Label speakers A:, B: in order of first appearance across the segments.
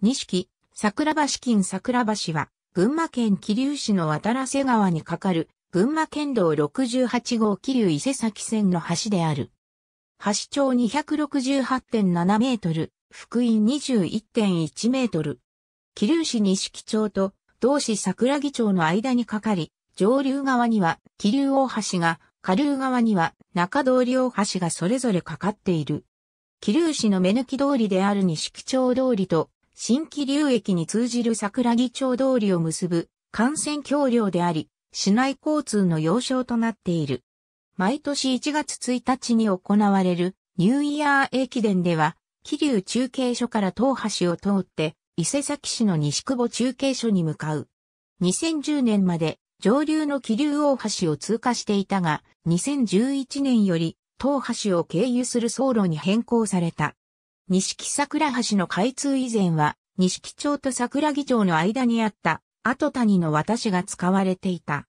A: 錦、桜橋近桜橋は、群馬県桐生市の渡良瀬川に架かる、群馬県道68号桐生伊勢崎線の橋である。橋長268.7メートル、福音21.1メートル。桐生市錦町と同市桜木町の間に架かり、上流側には桐生大橋が、下流側には中通り大橋がそれぞれ架かっている。桐生市の目抜き通りである錦町通りと新規流域に通じる桜木町通りを結ぶ幹線橋梁であり、市内交通の要衝となっている。毎年1月1日に行われるニューイヤー駅伝では、桐生中継所から東橋を通って、伊勢崎市の西久保中継所に向かう。2010年まで上流の桐生大橋を通過していたが、2011年より東橋を経由する走路に変更された。西木桜橋の開通以前は、西木町と桜木町の間にあった、後谷の私が使われていた。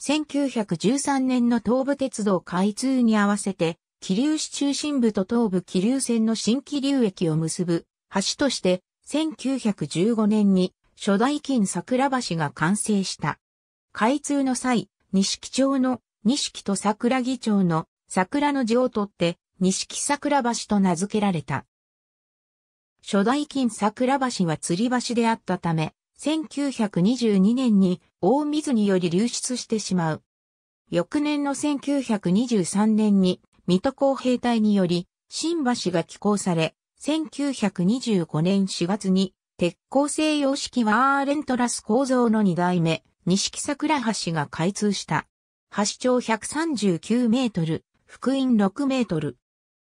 A: 1913年の東武鉄道開通に合わせて、桐生市中心部と東武桐生線の新気流駅を結ぶ橋として、1915年に初代金桜橋が完成した。開通の際、西木町の西木と桜木町の桜の字を取って、西木桜橋と名付けられた。初代金桜橋は吊り橋であったため、1922年に大水により流出してしまう。翌年の1923年に水戸公兵隊により新橋が寄港され、1925年4月に鉄鋼製様式ワーレントラス構造の2代目、錦桜橋が開通した。橋長139メートル、福音6メートル、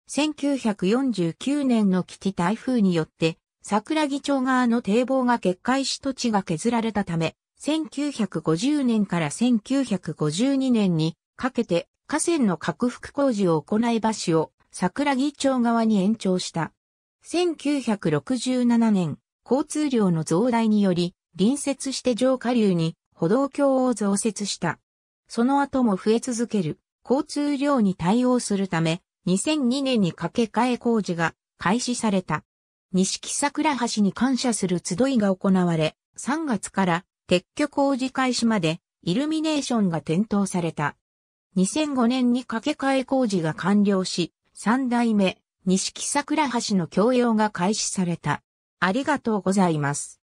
A: 1949年の危機台風によって、桜木町側の堤防が決壊し土地が削られたため、1950年から1952年にかけて河川の拡幅工事を行い橋を桜木町側に延長した。1967年、交通量の増大により、隣接して上下流に歩道橋を増設した。その後も増え続ける交通量に対応するため、2002年に架け替え工事が開始された。錦桜橋に感謝する集いが行われ、3月から撤去工事開始までイルミネーションが点灯された。2005年に架け替え工事が完了し、3代目、錦桜橋の供用が開始された。ありがとうございます。